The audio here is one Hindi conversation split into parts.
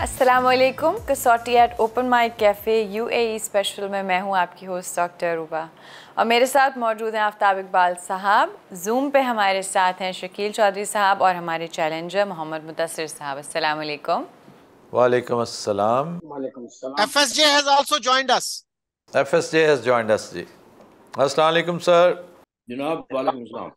असलकुम कसौटी at open mic cafe U A special में मैं हूँ आपकी होस्ट डॉक्टर रूबा और मेरे साथ मौजूद हैं आफ्ताब इकबाल साहब जूम पे हमारे साथ हैं शकील चौधरी साहब और हमारे चैलेंजर मोहम्मद मुदसर साहब असलकम वालेकुम अस्सलाम FSJ has also joined us FSJ has joined us जी अस्सलाम वालेकुम सर जनाब वालेकुम सलाम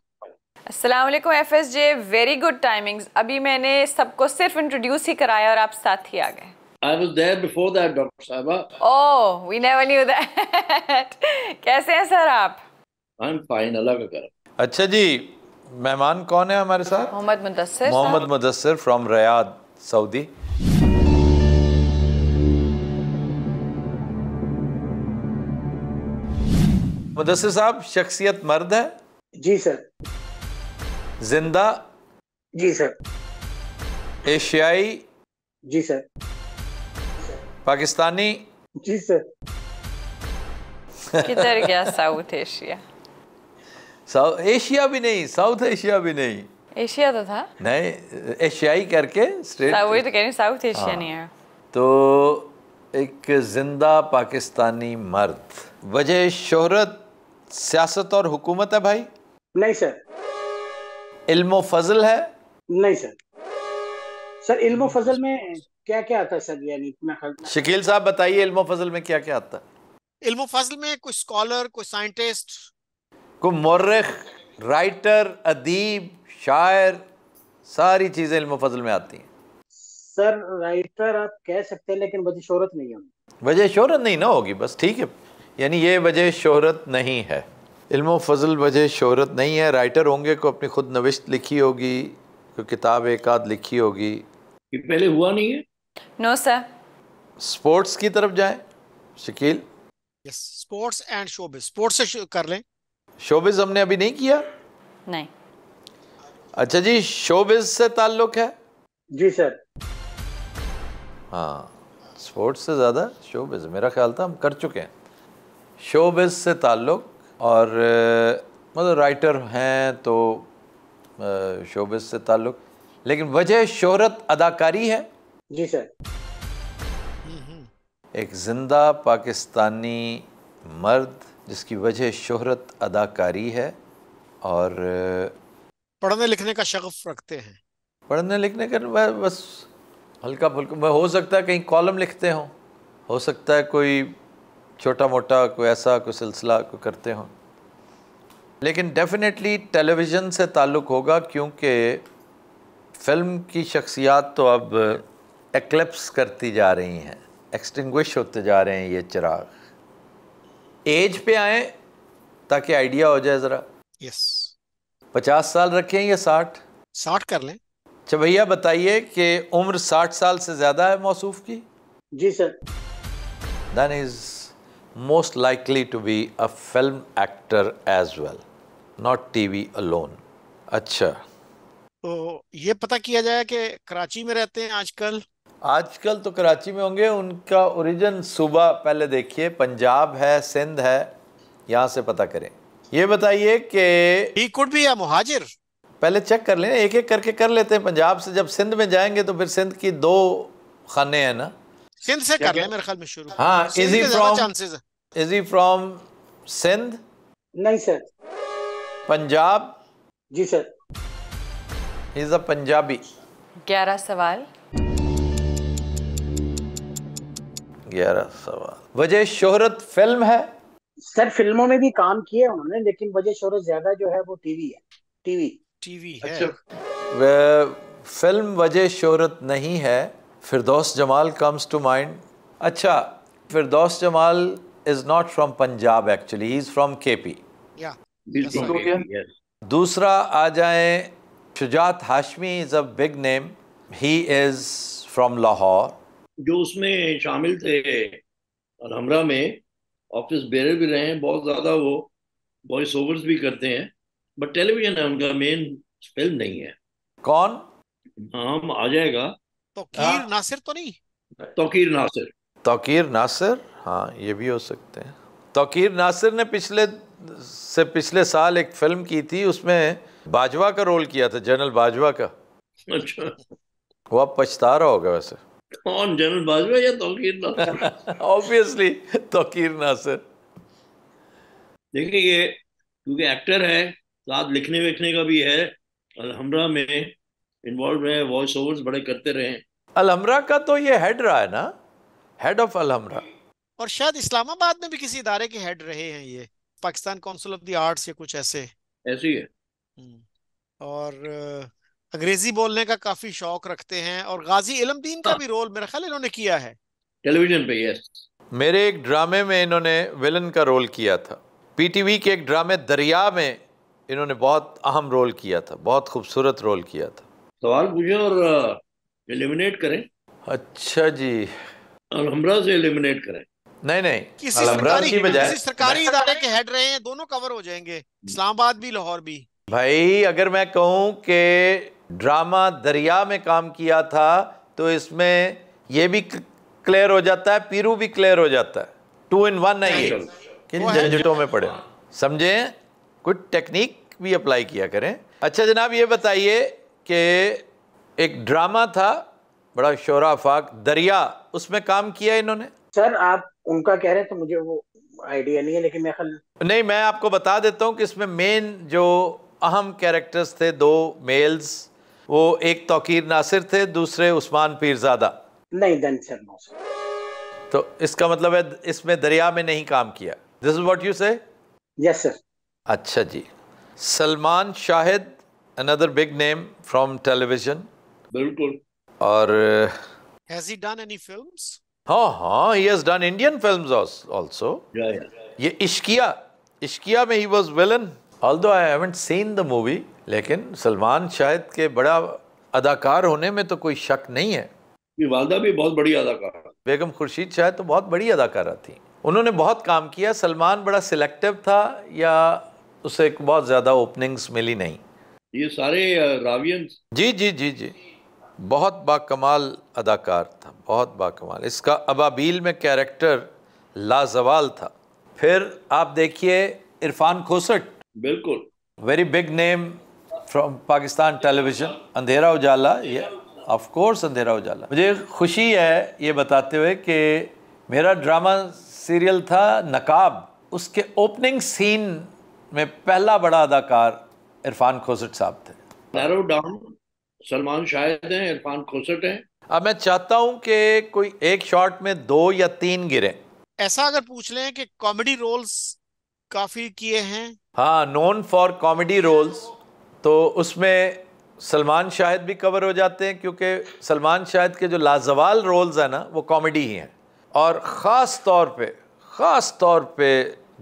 असलम F S J very good timing अभी मैंने सबको सिर्फ इंट्रोड्यूस ही कराया और आप साथ ही आ गए I was there before that, Dr. Saiba. हाँ। oh, we never knew that. कैसे हैं सर आप? I'm fine, Allah ka करम. अच्छा जी, मेहमान कौन है हमारे साथ? Mohammad Mudassar. Mohammad Mudassar from Riyadh, Saudi. Mudassar साहब, शख्सियत मर्द है? जी सर. जिंदा जी सर एशियाई जी सर पाकिस्तानी जी सर किधर गया साउथ एशिया साउथ एशिया भी नहीं साउथ एशिया भी नहीं एशिया तो था नहीं एशियाई करके वही तो कह रही साउथ एशिया हाँ। नहीं है तो एक जिंदा पाकिस्तानी मर्द वजह शोहरत सियासत और हुकूमत है भाई नहीं सर इल्मो फजल है नहीं सर सर इल्मो फजल में क्या क्या आता है सर यानी इतना शकील साहब बताइए इल्मो फजल में क्या क्या आता है इल्म फजल में कोई स्कॉलर कोई साइंटिस्ट कोई मर्रख राइटर अदीब शायर सारी चीजें इल्मो फजल में आती हैं सर राइटर आप कह सकते हैं लेकिन वजह शोहरत नहीं होगी वजह शोहरत नहीं ना होगी बस ठीक है यानी ये वजह शोहरत नहीं है इल्म फजल वजह शहरत नहीं है राइटर होंगे को अपनी खुद नविश्त लिखी होगी कोई किताब एक आध लिखी होगी ये पहले हुआ नहीं है नो सर स्पोर्ट्स की तरफ जाए Shakeel yes sports and showbiz sports से कर लें शोबिज हमने अभी नहीं किया नहीं अच्छा जी शोबिज से ताल्लुक है जी सर हाँ स्पोर्ट्स से ज़्यादा शोबिज मेरा ख्याल था हम कर चुके हैं शोबिज से ताल्लुक और मतलब राइटर हैं तो शोबे से ताल्लुक़ लेकिन वजह शोहरत अदाकारी है जी सर एक ज़िंदा पाकिस्तानी मर्द जिसकी वजह शोहरत अदाकारी है और पढ़ने लिखने का शगफ रखते हैं पढ़ने लिखने का बस हल्का फुल्का हो सकता है कहीं कॉलम लिखते हों हो सकता है कोई छोटा मोटा कोई ऐसा कोई सिलसिला को करते हों लेकिन डेफिनेटली टेलीविज़न से ताल्लुक़ होगा क्योंकि फ़िल्म की शख्सियात तो अब एक्लिप्स करती जा रही हैं एक्सटिंग्विश होते जा रहे हैं ये चिराग एज पे आए ताकि आइडिया हो जाए ज़रा यस yes. पचास साल रखें या साठ साठ कर लें अच्छा भैया बताइए कि उम्र साठ साल से ज़्यादा है मौसू की जी sir then is most likely to be a film actor as well, not TV alone. अच्छा तो ये पता किया जाए कि कराची में रहते हैं आजकल आजकल तो कराची में होंगे उनका ओरिजिन सूबा पहले देखिए पंजाब है सिंध है यहाँ से पता करें ये बताइए कि ही कुड बी मुहाजिर पहले चेक कर लें एक एक करके कर लेते हैं पंजाब से जब सिंध में जाएंगे तो फिर सिंध की दो खाने हैं ना सिंध से कर ले मेरे ख्याल में शुरू हाँ is he from chances is he from Sindh नहीं सर पंजाब जी सर इज अ पंजाबी ग्यारह सवाल ग्यारह सवाल वजह शोहरत फिल्म है सर फिल्मों में भी काम किए उन्होंने लेकिन वजह शोहरत ज्यादा जो है वो टीवी है टीवी टीवी है अच्छा। फिल्म वजह शोहरत नहीं है Firdaus Jamal comes to mind. Acha, Firdaus Jamal is not from Punjab actually, he's from KP. Yeah. That's right. Yes. Dusra Ajaye Shujat Hashmi is a big name. He is from Lahore. जो उसमें शामिल थे अलहमरा में ऑफिस बेरे भी रहे हैं बहुत ज़्यादा वो वॉइस ओवर्स भी करते हैं बट टेलीविजन है उनका मेन फिल्म नहीं है कौन नाम आ जाएगा तोकीर हाँ। नासिर तो नहीं तोकीर नासिर तोकीर नासिर हाँ ये भी हो सकते हैं तोकीर नासिर ने पिछले से पिछले साल एक फिल्म की थी उसमें बाजवा का रोल किया था जनरल बाजवा का अच्छा वो अब पछता रहा होगा वैसे कौन जनरल बाजवा या तोकीर नासिर ऑब्वियसली तोकीर नासिर देखिए ये क्योंकि एक्टर है साथ लिखने विखने का भी है अलहमरा में इन्वॉल्व रहे वॉइस ओवर बड़े करते रहे अलहमरा का तो ये हेड रहा है ना हेड ऑफ अलहमरा और शायद इस्लामाबाद में भी किसी इदारे के हेड रहे हैं ये Pakistan council of the arts या कुछ ऐसे ऐसी है हम्म। और अंग्रेजी बोलने का काफी शौक रखते हैं और गाजी इलमदीन का हाँ। भी रोल मेरा ख्याल इन्होंने किया है टेलीविजन पे यस मेरे एक ड्रामे में इन्होंने विलन का रोल किया था पीटीवी के एक ड्रामे दरिया में इन्होंने बहुत अहम रोल किया था बहुत खूबसूरत रोल किया था सवाल पूछे और एलिमिनेट करें अच्छा जी अलहमरा से एलिमिनेट करें नहीं नहीं किसी सरकारी की किसी सरकारी इदारे के हेड रहे हैं दोनों कवर हो जाएंगे इस्लामाबाद भी लाहौर भी भाई अगर मैं कहूं कि ड्रामा दरिया में काम किया था तो इसमें ये भी क्लियर हो जाता है पीरू भी क्लियर हो जाता है टू इन वन है ये किन झंझटों में पड़े समझे कुछ टेक्निक भी अप्लाई किया करें अच्छा जनाब ये बताइए कि एक ड्रामा था बड़ा शोरा फाक दरिया उसमें काम किया इन्होंने सर आप उनका कह रहे हैं तो मुझे वो आइडिया नहीं है लेकिन मैं खल... नहीं मैं आपको बता देता हूँ कि इसमें मेन जो अहम कैरेक्टर्स थे दो मेल्स वो एक तोकीर नासिर थे दूसरे उस्मान पीरजादा नहीं दन सर तो इसका मतलब है इसमें दरिया में नहीं काम किया दिस इज व्हाट यू से अच्छा जी Salman Shahid another big name from television बिल्कुल और has he done any films हाँ हाँ he has done Indian films also ये इश्किया इश्किया में he was villain although I haven't seen the movie लेकिन सलमान शाहिद के बड़ा अदाकार होने में तो कोई शक नहीं है वालदा भी बहुत बड़ी अदाकारा बेगम खुर्शीद शाहिद तो बहुत बड़ी अदाकारा थी उन्होंने बहुत काम किया सलमान बड़ा सिलेक्टिव था या उसे बहुत ज़्यादा ओपनिंग्स मिली नहीं ये सारे रावियंस जी जी जी जी बहुत बाकमाल अदाकार था बहुत बाकमाल इसका अबाबील में कैरेक्टर लाजवाल था फिर आप देखिए इरफान खोसट बिल्कुल very big name from Pakistan television Andhera Ujala ये ऑफ कोर्स अंधेरा उजाला मुझे खुशी है ये बताते हुए कि मेरा ड्रामा सीरियल था नकाब उसके ओपनिंग सीन में पहला बड़ा अदाकार इरफान खोसट साहब थे डाउन सलमान शाहिद हैं इरफान खोसट हैं अब मैं चाहता हूं कि कोई एक शॉट में दो या तीन गिरे ऐसा अगर पूछ लें कि कॉमेडी रोल्स काफी किए हैं हाँ नोन फॉर कॉमेडी रोल्स तो उसमें सलमान शाहिद भी कवर हो जाते हैं क्योंकि सलमान शाहिद के जो लाजवाल रोल्स हैं ना वो कॉमेडी ही हैं और ख़ास तौर पे ख़ास तौर पे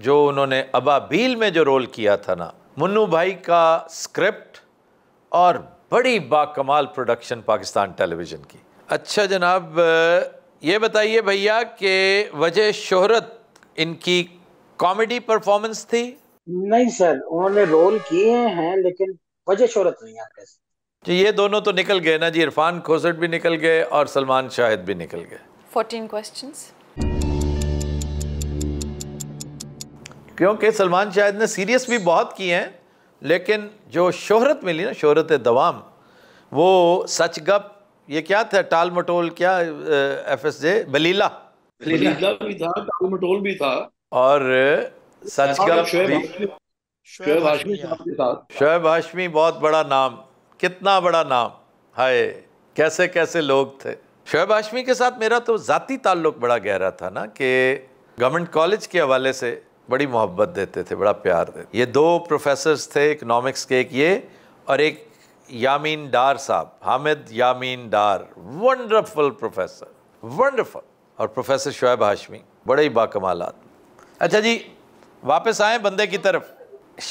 जो उन्होंने अबाबील में जो रोल किया था ना मुन्नू भाई का स्क्रिप्ट और बड़ी बाकमाल प्रोडक्शन पाकिस्तान टेलीविज़न की अच्छा जनाब ये बताइए भैया कि वजह शोहरत इनकी कॉमेडी परफॉर्मेंस थी नहीं सर उन्होंने रोल किए हैं लेकिन वजह शोहरत नहीं आपके जी ये दोनों तो निकल गए ना जी इरफान खोसट भी निकल गए और सलमान शाहिद भी निकल गए 14 क्वेश्चन क्योंकि सलमान शाहिद ने सीरियस भी बहुत किए हैं लेकिन जो शोहरत मिली ना शोहरत दवाम वो सच गप ये क्या था टाल मटोल क्या एफ एस जे बलीला भी था टाल मटोल भी था और सच हाँ, गप शोएब हाशमी शोएब हाशमी बहुत बड़ा नाम कितना बड़ा नाम हाय कैसे कैसे लोग थे शोएब हाशमी के साथ मेरा तो ज़ाती ताल्लुक बड़ा गहरा था ना कि गवर्नमेंट कॉलेज के हवाले से बड़ी मोहब्बत देते थे बड़ा प्यार देते ये दो प्रोफेसर्स थे इकनॉमिक्स के एक ये और एक यामीन डार साहब Hamid Yameen Dar wonderful professor wonderful और प्रोफेसर शुएब हाशमी बड़े ही बाकमाल अच्छा जी वापस आए बंदे की तरफ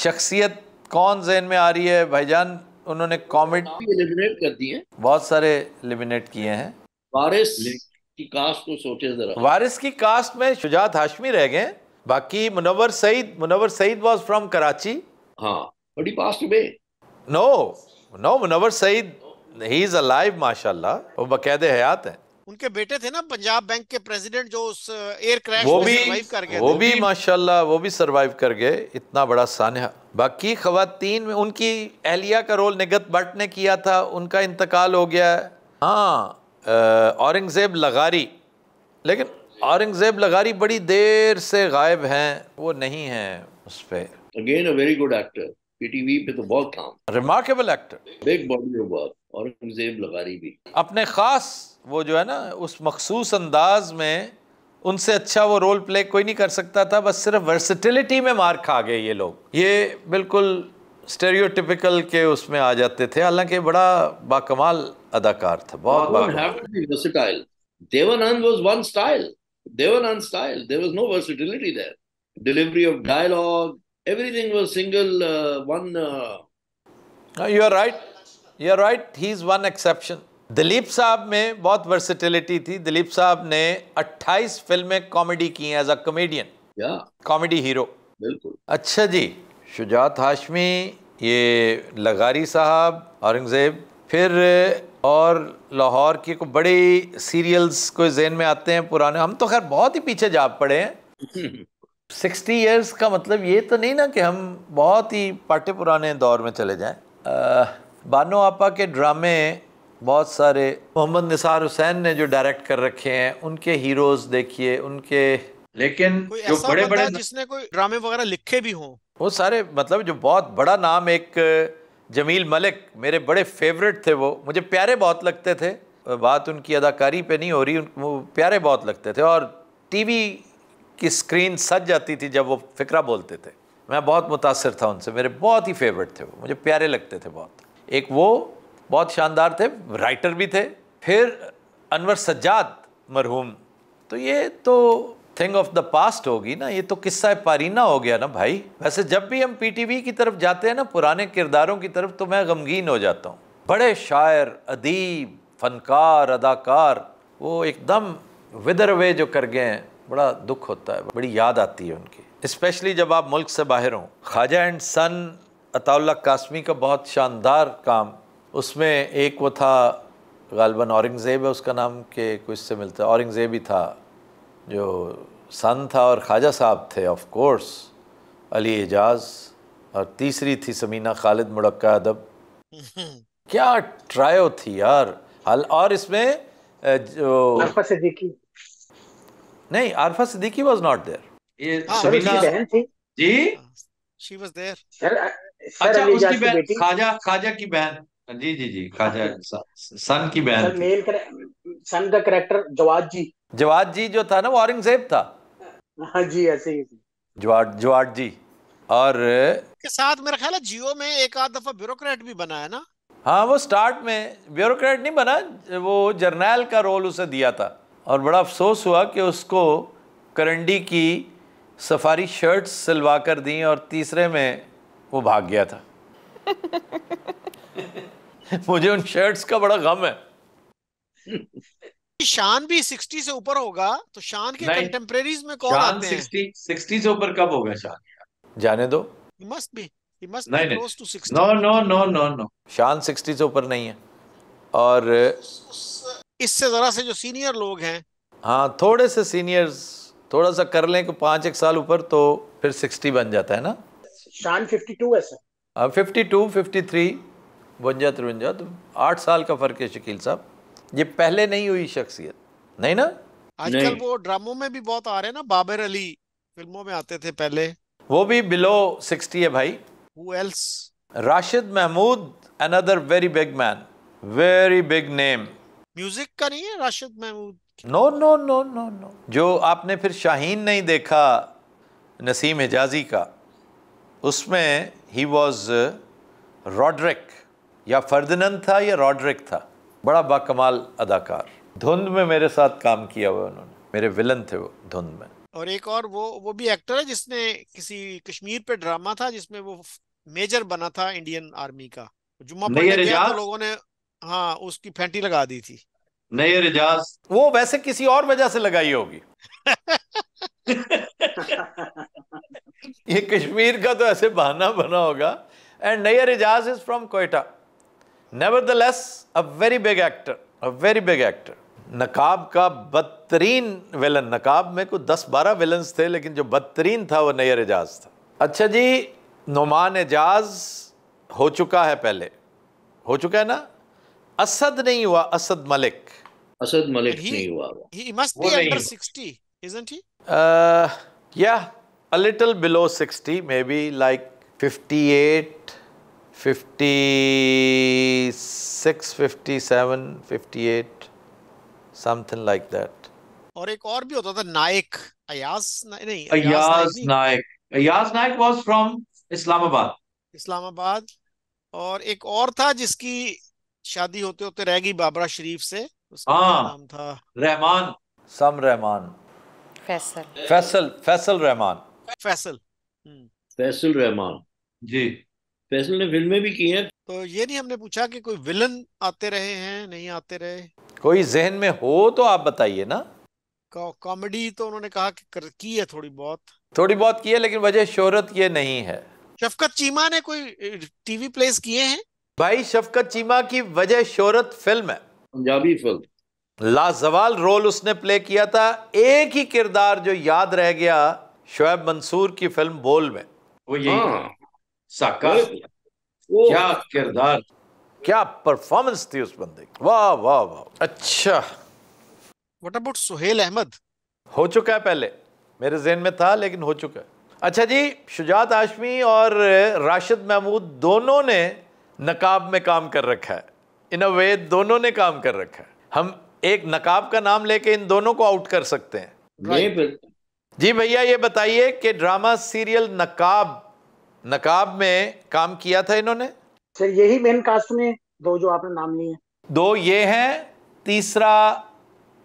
शख्सियत कौन जहन में आ रही है भाईजान उन्होंने कॉमेडी एलिमिनेट कर दिए बहुत सारे एलिमिनेट किए हैं वारिस की कास्ट को सोचे जरा वारिस की कास्ट में शुजात हाशमी रह गए बाकी मुनवर सईद मुनवर सईद वाज फ्रॉम कराची हाँ बड़ी pass past no no Munawar Saeed he is alive माशाल्लाह वो बकायदे हयात हैं उनके बेटे थे ना पंजाब बैंक के प्रेसिडेंट जो उस एयर uh, क्रैश वो भी कर गए वो भी माशाल्लाह वो भी सरवाइव कर गए इतना बड़ा सानहा बाकी खातन में उनकी अहलिया का रोल निगत भट्ट ने किया था उनका इंतकाल हो गया हाँ औरंगज़ेब लगारी लेकिन औरंगजेब लगारी बड़ी देर से गायब हैं वो नहीं है उस पर again a very good actor PTV पे तो बहुत काम remarkable actor big body of work Aurangzeb लगारी भी अपने खास वो जो है ना उस मखसूस अंदाज में उनसे अच्छा वो रोल प्ले कोई नहीं कर सकता था बस सिर्फ वर्सिटिलिटी में मार खा गए ये लोग ये बिल्कुल स्टेरियोटिपिकल के उसमें आ जाते थे हालांकि बड़ा बाकमाल अदाकार था बहुत Dev Anand one style They were unstyled. There was no versatility there. Delivery of dialogue, everything was single uh, one. Uh... No, you are right. You are right. He's one exception. Dilip साहब में बहुत वर्सिटिलिटी थी दिलीप साहब ने 28 फिल्में कॉमेडी की as a comedian comedy hero बिल्कुल अच्छा जी शुजात हाशमी ये लगारी साहब औरंगजेब फिर और लाहौर के को बड़े सीरियल्स कोई जेन में आते हैं पुराने हम तो खैर बहुत ही पीछे जा पड़े हैं सिक्सटी ईयर्स का मतलब ये तो नहीं ना कि हम बहुत ही पाटे पुराने दौर में चले जाएं बानो आपा के ड्रामे बहुत सारे मोहम्मद निसार हुसैन ने जो डायरेक्ट कर रखे हैं उनके हीरोज देखिए उनके लेकिन जो बड़े बड़े जिसने कोई ड्रामे वगैरह लिखे भी हों वो सारे मतलब जो बहुत बड़ा नाम एक जमील मलिक मेरे बड़े फेवरेट थे वो मुझे प्यारे बहुत लगते थे बात उनकी अदाकारी पे नहीं हो रही वो प्यारे बहुत लगते थे और टीवी की स्क्रीन सज जाती थी जब वो फिक्रा बोलते थे मैं बहुत मुतासर था उनसे मेरे बहुत ही फेवरेट थे वो मुझे प्यारे लगते थे बहुत एक वो बहुत शानदार थे राइटर भी थे फिर अनवर सज्जाद मरहूम तो ये तो थिंग ऑफ द पास्ट होगी ना ये तो किस्सा पारीना हो गया ना भाई वैसे जब भी हम पीटीवी की तरफ जाते हैं ना पुराने किरदारों की तरफ तो मैं गमगीन हो जाता हूँ बड़े शायर अदीब फनकार अदाकार वो एकदम विदर वे जो कर गए हैं बड़ा दुख होता है बड़ी याद आती है उनकी स्पेशली जब आप मुल्क से बाहर हों ख्वाजा एंड सन अताउल्ला कासमी का बहुत शानदार काम उसमें एक वो था गालबन औरंगज़ेब है उसका नाम के कुछ से मिलता है औरंगज़ेब ही था जो सन था और ख्वाजा साहब थे ऑफ कोर्स अली एजाज और तीसरी थी समीना खालिद मुड़क्का अदब क्या ट्रायो थी यार हल और इसमें जो आरफा सिद्दीकी नहीं Arfa Siddiqui was not there ये हाँ, Samina ji she was there अच्छा उसकी बहन हाँ, अच्छा, खाजा खाजा की बहन जी जी जी खाजा सन की बहन सन का करेक्टर जवाद जी जवाद जी जो था ना वो औरंगजेब था हाँ जी ऐसे ही जवाद जवाद जी और के साथ मेरा ख्याल है जियो में एक आध दफा ब्यूरोक्रेट भी बना है ना हाँ वो स्टार्ट में ब्यूरोक्रेट नहीं बना वो जर्नैल का रोल उसे दिया था और बड़ा अफसोस हुआ कि उसको करंडी की सफारी शर्ट्स सिलवा कर दी और तीसरे में वो भाग गया था मुझे उन शर्ट्स का बड़ा गम है शान भी 60 से ऊपर होगा तो शान के कंटेम्प्रेरीज में कौन आते हैं 60 60 से ऊपर कब होगा शान जाने दो he must be he must be close to 60 no no no no no Shan 60 से ऊपर नहीं है और इससे जरा से जो सीनियर लोग हैं हाँ थोड़े से सीनियर्स थोड़ा सा कर लें कि पाँच एक साल ऊपर तो फिर 60 बन जाता है ना शान 52 है सर 52 53 बवंजा तिरवंजा तो आठ साल का फर्क है शकील साहब ये पहले नहीं हुई शख्सियत नहीं ना आजकल वो ड्रामों में भी बहुत आ रहे हैं ना बाबर अली फिल्मों में आते थे पहले वो भी बिलो सिक्सटी है भाई Who else? Rashid Mehmood another very big man very big name music का नहीं है Rashid Mehmood no no no no no जो आपने फिर शाहीन नहीं देखा नसीम एजाजी का उसमें ही वॉज रॉड्रिक या फर्दनंद था या रॉड्रिक था बड़ा बाकमाल अदाकार धुंध में मेरे साथ काम किया हुआ उन्होंने मेरे विलन थे वो धुंध में और एक और वो वो भी एक्टर है जिसने किसी कश्मीर पे ड्रामा था जिसमें वो मेजर बना था इंडियन आर्मी का जुम्मा पढ़ने गया तो लोगों ने हाँ उसकी फैंटी लगा दी थी नहीं रिजाज वो वैसे किसी और वजह से लगाई होगी ये कश्मीर का तो ऐसे बहाना बना होगा and Nayyar Ejaz is from Quetta nevertheless a very big actor a very big actor नकाब का बदतरीन विलन नकाब में कुछ दस बारह विलन थे लेकिन जो बदतरीन था वो नैर एजाज था अच्छा जी नुमान एजाज हो चुका है पहले हो चुका है ना असद नहीं हुआ असद मलिक असद मलिक he, नहीं हुआ he must be under 60 isn't he uh, yeah a little below 60 maybe like 58 56, 57, 58, something like that. और एक और भी होता था नायक अयास नहीं अयास नायक अयास नायक वाज फ्रॉम इस्लामाबाद इस्लामाबाद और एक और था जिसकी शादी होते होते रह गई बाबरा शरीफ से उसका हाँ, नाम था रहमान सम रहमान फैसल फैसल फैसल रहमान फैसल हम्म। फैसल रहमान जी फैसल ने फिल्म भी की है तो ये नहीं हमने पूछा कि कोई विलन आते रहे हैं नहीं आते रहे कोई जहन में हो तो आप बताइए ना कॉमेडी तो उन्होंने कहा कि कर, की है थोड़ी बहुत थोड़ी बहुत की है लेकिन वजह शोहरत ये नहीं है शफकत चीमा ने कोई टीवी प्लेस किए हैं भाई शफकत चीमा की वजह शोहरत फिल्म है पंजाबी फिल्म लाजवाल रोल उसने प्ले किया था एक ही किरदार जो याद रह गया शोएब मंसूर की फिल्म बोल में वो यही हाँ। साकार किया क्या किरदार क्या परफॉर्मेंस थी उस बंदे की वाह वाह वाह अच्छा व्हाट अबाउट सुहेल अहमद हो चुका है पहले मेरे जहन में था लेकिन हो चुका है अच्छा जी शुजात आशमी और राशिद महमूद दोनों ने नकाब में काम कर रखा है इन अ वे दोनों ने काम कर रखा है हम एक नकाब का नाम लेके इन दोनों को आउट कर सकते हैं जी भैया ये बताइए कि ड्रामा सीरियल नकाब नकाब में काम किया था इन्होंने सर यही मेन कास्ट में दो जो आपने नाम लिए दो ये हैं तीसरा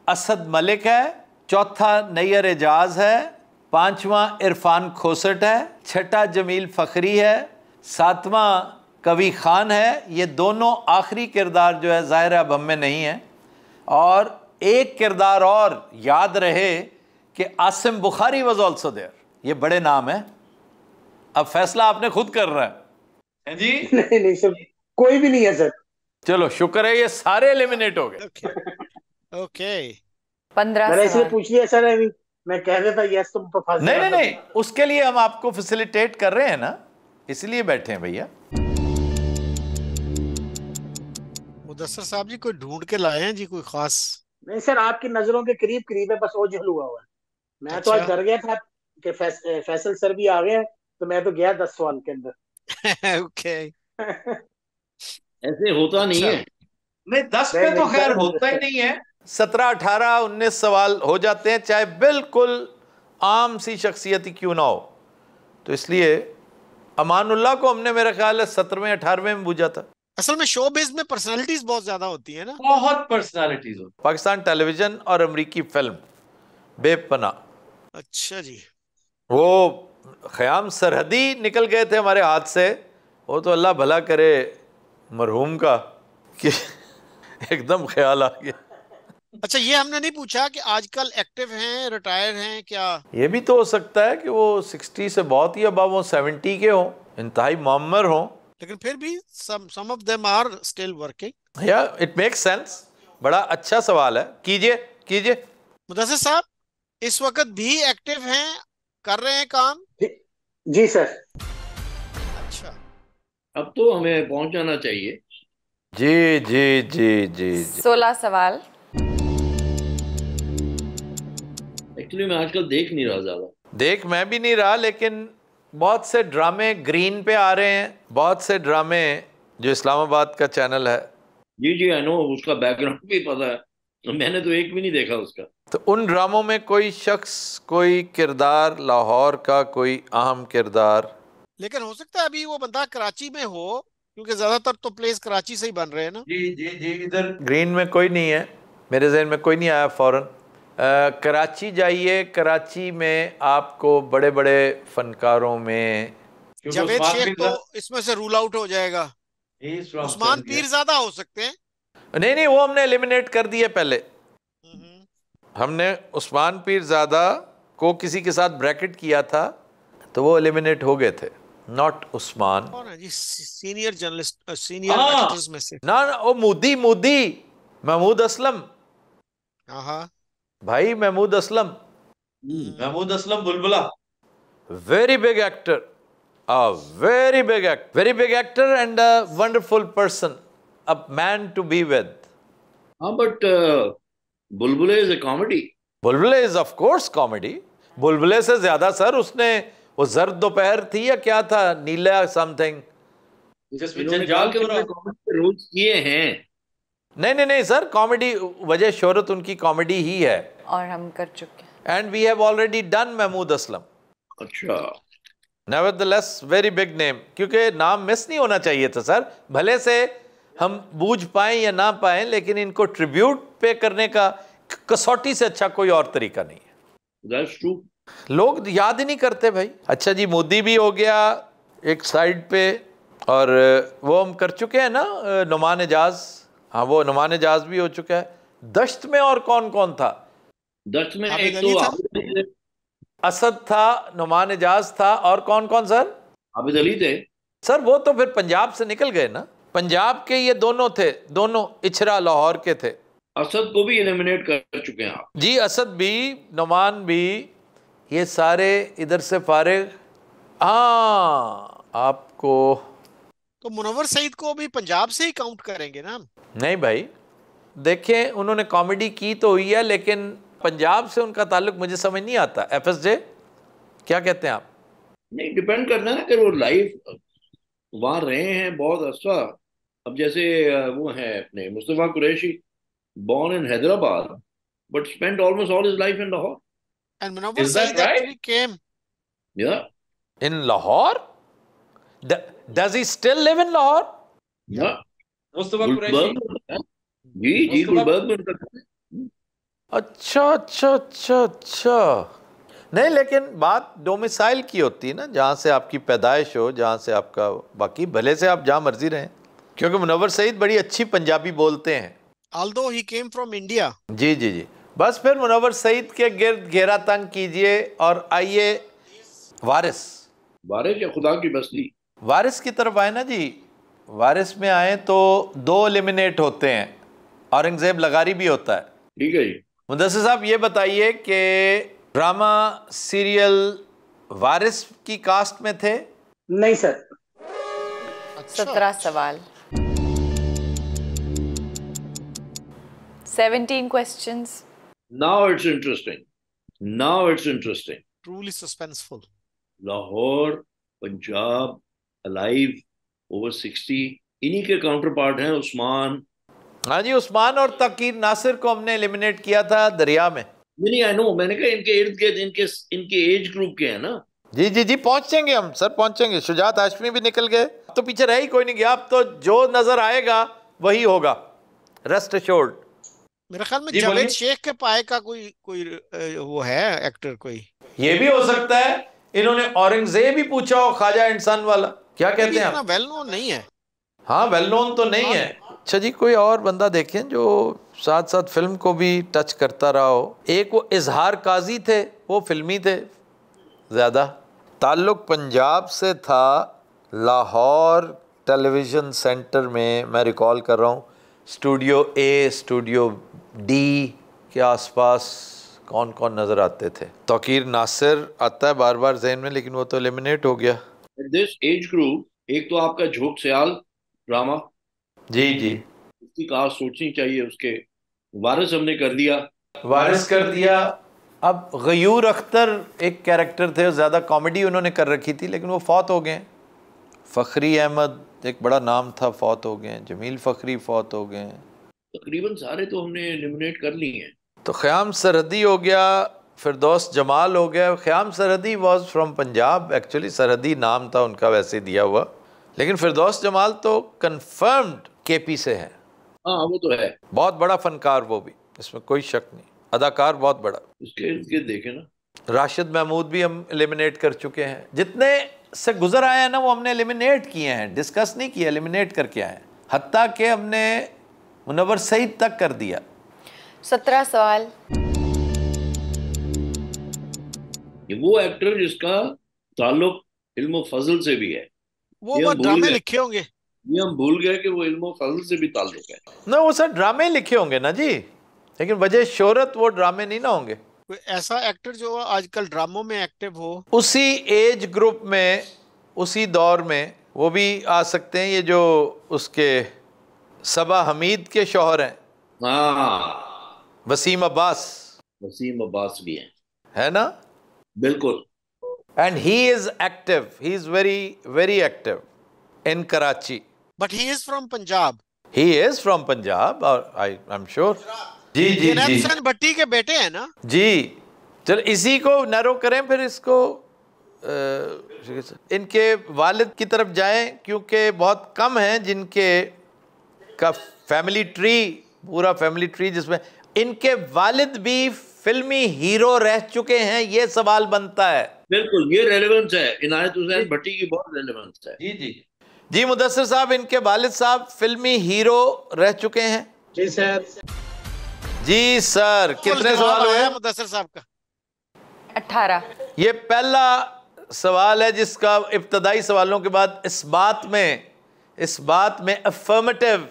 असद मलिक है चौथा नैयर एजाज है पांचवा इरफान खोसट है छठा जमील फखरी है सातवां कवि खान है ये दोनों आखिरी किरदार जो है ज़ाहिर अब हम में नहीं है और एक किरदार और याद रहे कि Asim Bukhari was also there ये बड़े नाम हैं अब फैसला आपने खुद कर रहा है जी नहीं नहीं सर कोई भी नहीं है सर चलो शुक्र है ये सारे एलिमिनेट हो गए ओके पंद्रह पूछ लिया सर अभी मैं कह रहा था यस तुम तो फंस नहीं नहीं नहीं उसके लिए हम आपको फैसिलिटेट कर रहे हैं ना इसलिए बैठे हैं भैया मुदसर साहब जी कोई ढूंढ के लाए हैं जी कोई खास नहीं सर आपकी नजरों के करीब करीब है बस ओझल हुआ हुआ है मैं अच्छा। तो आज अच्छा। डर गया था कि फैसल सर भी आ गए हैं तो मैं तो गया दस सवाल के अंदर ओके ऐसे होता नहीं अच्छा। है नहीं दस पे तो खैर होता ही नहीं है सत्रह अठारह उन्नीस सवाल हो जाते हैं चाहे बिल्कुल आम सी शख्सियत ही क्यों ना हो तो इसलिए अमानुल्लाह को हमने मेरा ख्याल है सत्रहवें अठारहवें में पूछा था असल में शो बेस में पर्सनालिटीज बहुत ज्यादा होती है ना बहुत पर्सनालिटीज होती पाकिस्तान टेलीविजन और अमरीकी फिल्म बेपना अच्छा जी वो ख़याम सरहदी निकल गए थे हमारे हाथ से वो तो अल्लाह भला करे मरहूम का कि एकदम ख्याल आ गया अच्छा ये हमने नहीं पूछा कि आजकल एक्टिव हैं रिटायर हैं क्या ये भी तो हो सकता है कि वो सिक्सटी से बहुत ही अब वो सेवेंटी के हों इंतहाई मामर हों लेकिन फिर भी some of them are still working या इट मेक्स सेंस बड़ा अच्छा सवाल है कीजिए कीजिए मुदसर साहब इस वक्त भी एक्टिव हैं कर रहे हैं काम जी सर अच्छा अब तो हमें पहुंच जाना चाहिए जी जी जी जी, जी। सोलह सवाल एक्चुअली मैं आजकल देख नहीं रहा ज्यादा देख मैं भी नहीं रहा लेकिन बहुत से ड्रामे ग्रीन पे आ रहे हैं बहुत से ड्रामे जो इस्लामाबाद का चैनल है जी जी आई नो उसका बैकग्राउंड भी पता है मैंने तो एक भी नहीं देखा उसका तो उन ड्रामों में कोई शख्स कोई किरदार लाहौर का कोई अहम किरदार लेकिन हो सकता है अभी वो बंदा कराची में हो क्योंकि ज्यादातर तो प्लेस कराची से ही बन रहे हैं ना जी जी जी इधर ग्रीन में कोई नहीं है मेरे जहन में कोई नहीं आया फौरन कराची जाइए कराची में आपको बड़े बड़े फनकारों में जावेद शेख तो इसमें से रूल आउट हो जाएगा उस्मान ज्यादा हो सकते हैं नहीं नहीं वो हमने एलिमिनेट कर दिए पहले हम्म। हमने उस्मान पीरजादा को किसी के साथ ब्रैकेट किया था तो वो एलिमिनेट हो गए थे not Usman senior journalist senior में से ना ना वो मोदी मोदी महमूद असलम भाई महमूद असलम हम्म, Mehmood Aslam Bulbula very big actor very big act very big actor and a wonderful person a man to be with. Ah, but uh, Bulbule is a comedy. Bulbule is of course comedy. बुलबुले से ज्यादा सर उसने वो जर्द दोपहर थी या क्या था नीला समथिंग रोल्स किए हैं नहीं नहीं नहीं सर कॉमेडी वजह शोहरत उनकी कॉमेडी ही है और हम कर चुके and we have already done Mehmood Aslam अच्छा वेरी बिग नेम क्योंकि नाम मिस नहीं होना चाहिए था सर भले से हम बूझ पाए या ना पाए लेकिन इनको ट्रिब्यूट पे करने का कसौटी से अच्छा कोई और तरीका नहीं है लोग याद ही नहीं करते भाई अच्छा जी मोदी भी हो गया एक साइड पे और वो हम कर चुके हैं ना नुमान एजाज हाँ वो नुमान एजाज भी हो चुका है दश्त में और कौन कौन था दश्त में एक तो असद था नुमान एजाज था और कौन कौन सर आबिद अली थे सर वो तो फिर पंजाब से निकल गए ना पंजाब के ये दोनों थे दोनों इछरा लाहौर के थे असद को भी एलिमिनेट कर चुके हैं आप जी असद भी नुमान भी ये सारे इधर से फारे हाँ आपको तो मुनवर सईद को भी पंजाब से ही काउंट करेंगे ना नहीं भाई देखें उन्होंने कॉमेडी की तो हुई है लेकिन पंजाब से उनका ताल्लुक मुझे समझ नहीं आता एफ क्या कहते हैं आप नहीं डिपेंड करना है ना कि वो लाइफ वहाँ रहे हैं बहुत अच्छा अब जैसे वो है अपने Mustafa Qureshi born in Hyderabad but spend almost all his life in Lahore in Lahore Lahore अच्छा अच्छा अच्छा नहीं लेकिन बात डोमिसाइल की होती है ना जहाँ से आपकी पैदाइश हो जहाँ से आपका बाकी भले से आप जहाँ मर्जी रहे क्योंकि मुनवर सईद बड़ी अच्छी पंजाबी बोलते हैं although he came from India जी जी जी बस फिर मुनवर सईद के गिर्द घेरा तंग कीजिए और आइए वारिस वारिस या खुदा की बस्ती वारिस की तरफ आए ना जी वारिस में आए तो दो एलिमिनेट होते हैं औरंगजेब लगारी भी होता है ठीक है मुदसर साहब ये बताइए कि ड्रामा सीरियल वारिस की कास्ट में थे नहीं सर अच्छा। सत्रह सवाल 17 questions. Now it's interesting. Now it's interesting. Truly suspenseful. Lahore, Punjab, Alive, over 60. इन्हीं के हैं उस्मान हाँ जी उस्मान और तकीर नासिर को हमने एलिमिनेट किया था दरिया में नहीं आई नो मैंने कहा इनके इर्द गिर्द इनके इनके एज ग्रुप के हैं ना जी जी जी पहुंचेंगे हम सर पहुंचेंगे शुजात आशमी भी निकल गए तो पीछे रही कोई नहीं गया अब तो जो नजर आएगा वही होगा रेस्ट शोर्ड मेरे ख्याल में जावेद शेख के पाए का कोई कोई वो है एक्टर कोई ये भी हो सकता है इन्होंने औरंगजेब भी पूछा हो खाजा इंसान वाला क्या कहते हैं वेल नोन नहीं है हाँ वेल नोन तो नहीं हाँ। है अच्छा जी कोई और बंदा देखें जो साथ साथ फिल्म को भी टच करता रहा हो एक वो इजहार काजी थे वो फिल्मी थे ज़्यादा ताल्लुक पंजाब से था लाहौर टेलीविज़न सेंटर में मैं रिकॉल कर रहा हूँ स्टूडियो ए स्टूडियो डी के आसपास कौन कौन नज़र आते थे तोकीर नासिर आता है बार बार जहन में लेकिन वो तो एलिमिनेट हो गया दिस एज ग्रुप एक तो आपका झोंक सयाल ड्रामा जी जी उसकी कहा सोचनी चाहिए उसके वारिस हमने कर दिया वारिस कर दिया अब गयूर अख्तर एक कैरेक्टर थे ज़्यादा कॉमेडी उन्होंने कर रखी थी लेकिन वो फौत हो गए फ़खरी अहमद एक बड़ा नाम था फौत हो गए जमील फखरी फौत हो गए तकरीबन सारे तो हमने एलिमिनेट कर लिए हैं तो ख़याम सरहदी हो गया फिर दोस्त जमाल हो गया ख़याम सरहदी वॉज फ्राम पंजाब एक्चुअली सरहदी नाम था उनका वैसे दिया हुआ लेकिन फिर दोस्त जमाल तो कन्फर्म्ड के पी से है हाँ वो तो है बहुत बड़ा फनकार वो भी इसमें कोई शक नहीं अदाकार बहुत बड़ा उसके देखे ना राशिद महमूद भी हम एलिमिनेट कर चुके हैं जितने से गुजर आए हैं ना वो हमने एलिमिनेट किए हैं डिस्कस नहीं किया एलिमिनेट करके आए हती के हमने मुनवर सईद तक कर दिया सत्रह सवाल ये वो एक्टर जिसका ताल्लुक इल्मो फजल से भी है वो बस ड्रामे लिखे होंगे ये हम भूल गए कि वो इल्मो फजल से भी ताल्लुक है ना वो सर ड्रामे लिखे होंगे ना जी लेकिन वजह शोहरत वो ड्रामे नहीं ना होंगे कोई ऐसा एक्टर जो आजकल ड्रामों में एक्टिव हो उसी एज ग्रुप में उसी दौर में वो भी आ सकते हैं ये जो उसके सबा हमीद के शोहर हैं हाँ। वसीम अब्बास वसीम अब्बास भी हैं है ना बिल्कुल and he is active he is very very active in Karachi but he is from Punjab he is from Punjab I I am sure जी जी जी भट्टी के बेटे हैं ना जी चल इसी को नरो करें फिर इसको आ, इनके वालिद की तरफ जाएं क्योंकि बहुत कम हैं जिनके का फैमिली ट्री पूरा फैमिली ट्री जिसमें इनके वालिद भी फिल्मी हीरो रह चुके हैं ये सवाल बनता है बिल्कुल ये रेलेवेंस है इनायत हुसैन भट्टी की बहुत रेलेवेंस है जी जी जी मुदसर साहब इनके वालिद साहब फिल्मी हीरो रह चुके हैं जी सर जी सर कितने सवाल हुए मुदसर साहब का अठारह ये पहला सवाल है जिसका इब्तदाई सवालों के बाद इस बात में इस बात में अफर्मेटिव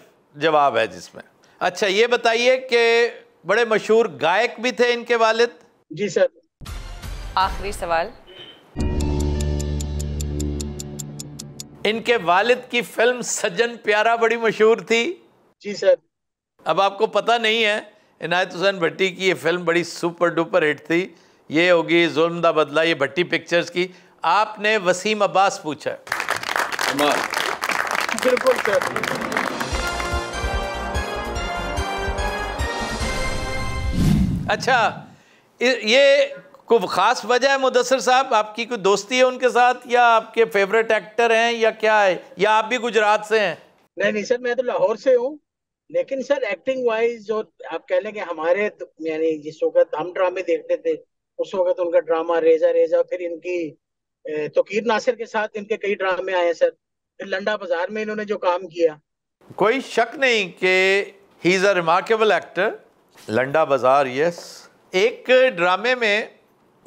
जवाब है जिसमें अच्छा ये बताइए कि बड़े मशहूर गायक भी थे इनके वालिद जी सर आखिरी सवाल इनके वालिद की फिल्म सज्जन प्यारा बड़ी मशहूर थी जी सर अब आपको पता नहीं है इनायत हुसैन भट्टी की ये फिल्म बड़ी सुपर डुपर हिट थी ये होगी जुल्म दा बदला ये भट्टी पिक्चर्स की आपने वसीम अब्बास पूछा बिल्कुल सर अच्छा ये को ख़ास वजह है मुदसर साहब आपकी कोई दोस्ती है उनके साथ या आपके फेवरेट एक्टर हैं या क्या है या आप भी गुजरात से हैं नहीं नहीं सर मैं तो लाहौर से हूँ लेकिन सर एक्टिंग वाइज जो आप कह लें कि हमारे तो, यानी जिस वक्त हम ड्रामे देखते थे उस वक्त उनका ड्रामा रेजा रेजा फिर इनकी तोकीर नासिर के साथ इनके कई ड्रामे आए सर फिर लंडा बाजार में इन्होंने जो काम किया कोई शक नहीं कि he is a remarkable actor Landa Bazaar yes एक ड्रामे में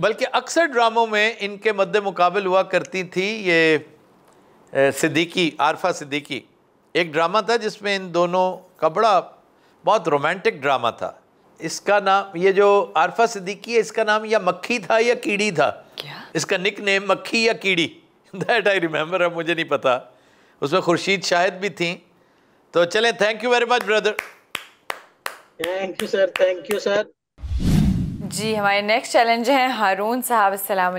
बल्कि अक्सर ड्रामों में इनके मद्द मुकाबल हुआ करती थी ये सिद्दीकी आरफा सिद्दीकी एक ड्रामा था जिसमें इन दोनों का बड़ा बहुत रोमांटिक ड्रामा था इसका नाम ये जो आरफा सिद्दीकी है इसका नाम या मक्खी था या कीड़ी था क्या इसका निक नेम मक्खी या कीड़ी दैट आई रिमेंबर अब मुझे नहीं पता उसमें खुर्शीद शाहिद भी थी तो चलें thank you very much brother thank you sir thank you sir जी हमारे नेक्स्ट चैलेंज हैं हारून साहब अस्सलाम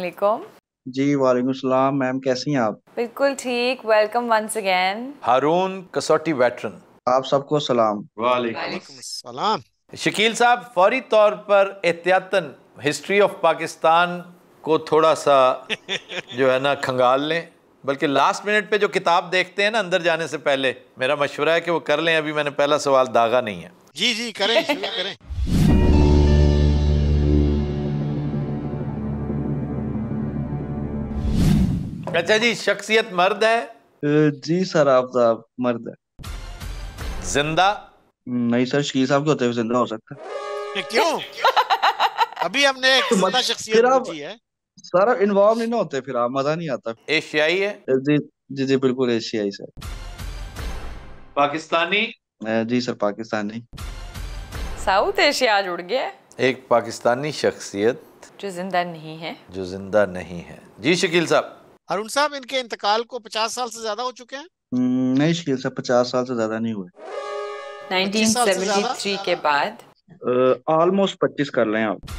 जी वालेकुम सलाम मैम कैसी हैं आप बिल्कुल ठीक वेलकम वंस अगेन हारून कसौटी वेटरन आप सबको सलाम वालेकुम सलाम शकील साहब फौरी तौर पर एहतियातन हिस्ट्री ऑफ पाकिस्तान को थोड़ा सा जो है ना खंगाल लें बल्कि लास्ट मिनट पे जो किताब देखते हैं ना अंदर जाने से पहले मेरा मशवरा है कि वो कर लें अभी मैंने पहला सवाल दागा नहीं है जी जी करें करें अच्छा जी शख्सियत मर्द है जी सर आप मर्द है जिंदा नहीं सर शकील साहब के होते हुए जिंदा हो सकता है क्यों अभी हमने एक तो जिंदा शख्सियत है सर इन्वॉल्व नहीं ना होते फिर आप मजा नहीं आता एशियाई है जी जी जी बिल्कुल एशियाई सर पाकिस्तानी जी सर पाकिस्तानी साउथ एशिया आज उड़ गया एक पाकिस्तानी शख्सियत जो जिंदा नहीं है जो जिंदा नहीं है जी शकील साहब अरुण साहब इनके इंतकाल को पचास साल से ज्यादा हो चुके हैं हम्म, नहीं शकील साहब पचास साल से ज्यादा नहीं हुए 1973 के बाद ऑलमोस्ट uh, 25 कर लें आप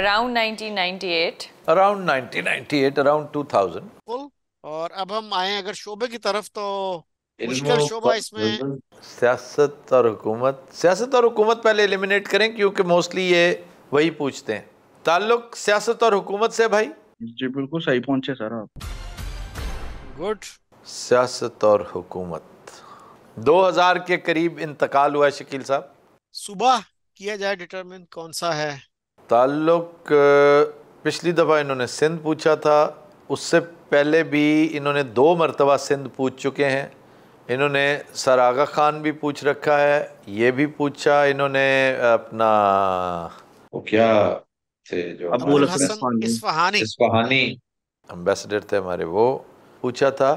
अराउंड 1998 अराउंड 1998 अराउंड 2000 और अब हम आए अगर शोबे की तरफ तो मुश्किल शोबा इसमें सियासत और हुकूमत सियासत और हुकूमत पहले एलिमिनेट करें क्योंकि मोस्टली ये वही पूछते हैं ताल्लुक सियासत और हुकूमत से भाई जी बिल्कुल सही पहुंचे सर आप गुड सियासत और हुकूमत 2000 के करीब इंतकाल हुआ शकील साहब सुबह किया जाए डिटरमिन कौन सा है ताल्लुक पिछली दफ़ा इन्होंने सिंध पूछा था उससे पहले भी इन्होंने दो मरतबा सिंध पूछ चुके हैं इन्होंने सर आगा खान भी पूछ रखा है ये भी पूछा इन्होंने अपना वो क्या थे जो अबुल हसन इस्फहानी एम्बेसडर थे हमारे वो पूछा था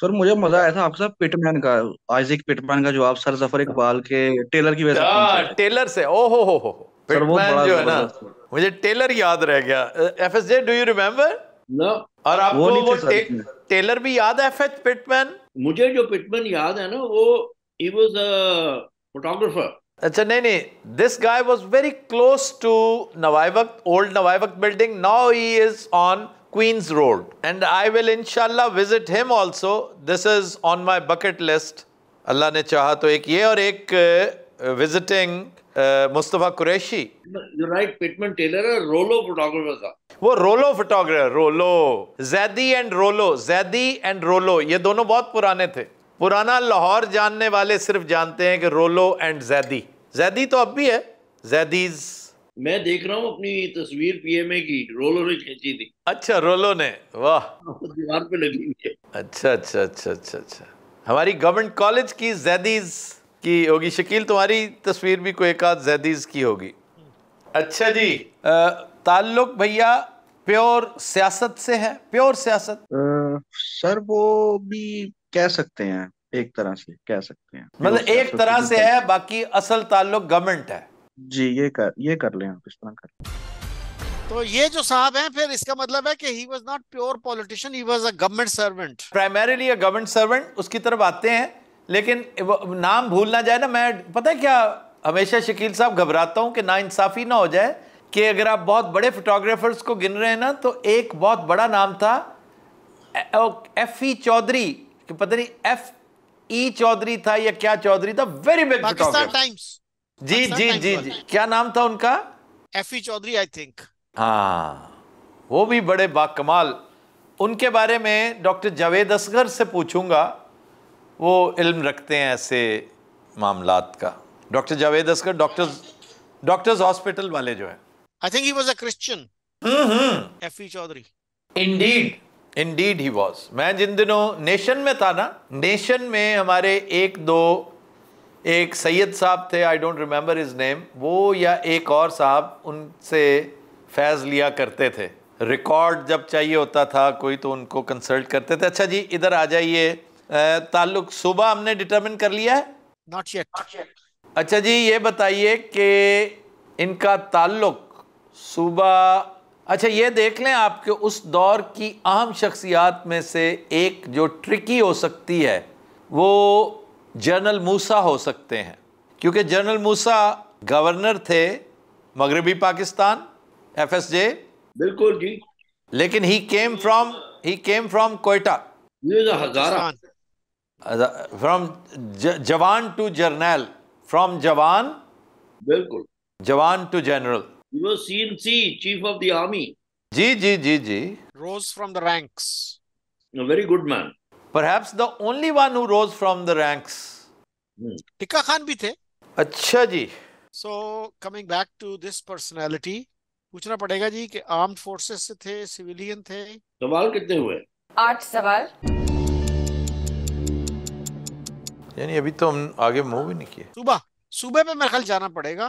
सर मुझे मजा आया था आप सर पिटमैन का आइजिक पिटमैन का जो आप सर जफर इकबाल के टेलर की वजह से टेलर हाँ, से ओ हो हो हो पिटमैन जो है ना मुझे टेलर याद रह गया FSJ do you remember no और आपको वो, वो टे, टेलर भी याद है एफएच पिटमैन मुझे जो पिटमैन याद है ना वो he was a photographer Achaneni, this guy was very close to Navai old Navai building. Now he is on Queen's Road. And I will inshallah visit him also. This is on my bucket list. Allah ne chaha to ek ye aur ek uh, visiting uh, Mustafa Kureshi. you write Pitman Taylor a Rolo photographer tha. वो Rollo Rollo Zadi and Rollo Rollo Zaidi and Rollo ये दोनों बहुत पुराने पुराना लाहौर जानने वाले सिर्फ जानते हैं कि रोलो एंड जैदी जैदी तो अब भी है जैदीज मैं देख रहा हूँ अपनी तस्वीर पीएमए की रोलो ने खींची थी अच्छा रोलो ने वाह दीवार पे लगी हुई है अच्छा अच्छा अच्छा अच्छा अच्छा हमारी गवर्नमेंट कॉलेज की जैदीज की होगी शकील तुम्हारी तस्वीर भी कोई एक आध जैदीज की होगी अच्छा जी ताल्लुक भैया प्योर सियासत से है प्योर सियासत सर वो भी कह सकते हैं एक तरह से कह सकते हैं मतलब एक तरह से है बाकी असल ताल्लुक गवर्नमेंट है जी ये कर ये कर ले आप इस तरह कर तो ये जो साहब हैं फिर इसका मतलब है कि he was not pure politician he was a government servant primarily a government servant उसकी तरफ आते हैं लेकिन नाम भूल ना जाए ना मैं पता है क्या हमेशा शकील साहब घबराता हूँ कि ना इंसाफी ना हो जाए कि अगर आप बहुत बड़े फोटोग्राफर्स को गिन रहे हैं ना तो एक बहुत बड़ा नाम था एफ ई e चौधरी कि पता नहीं एफ ई e चौधरी था या क्या चौधरी था वेरी बिग पाकिस्तान टाइम्स जी जी जी जी क्या नाम था उनका F E e Chaudhry I think हाँ वो भी बड़े बाकमाल उनके बारे में डॉक्टर जावेद असगर से पूछूंगा वो इल्म रखते हैं ऐसे मामलात का doctor Javed Asghar doctor doctors hospital वाले जो है I think he was a Christian F E Chaudhry indeed did he was मैं जिन दिनों नेशन में था ना नेशन में हमारे एक दो एक सैयद साहब थे I don't remember his name वो या एक और साहब उनसे फैज़ लिया करते थे रिकॉर्ड जब चाहिए होता था कोई तो उनको कंसल्ट करते थे अच्छा जी इधर आ जाइए ताल्लुक सुबह हमने डिटरमिन कर लिया है नॉट येट अच्छा जी ये बताइए कि इनका ताल्लुक सुबह अच्छा ये देख लें आपके उस दौर की अहम शख्सियात में से एक जो ट्रिकी हो सकती है वो जनरल मूसा हो सकते हैं क्योंकि जनरल मूसा गवर्नर थे मगरबी पाकिस्तान एफ एस जे बिल्कुल जी लेकिन he came from he came from Quetta from jawan to general from jawan बिल्कुल jawan to general He was CNC, chief of the army. Ji, ji, ji, ji. Rose from the ranks. A very good man. Perhaps the only one who rose from the ranks. Tikka Khan bhi the. Achha ji. So coming back to this personality, पूछना पड़ेगा जी कि आर्म फोर्सेस से थे सिविलियन थे सवाल कितने हुए आठ सवाल यानी अभी तो हम आगे मूव ही नहीं किए सुबह सुबह पे मेरे ख्याल जाना पड़ेगा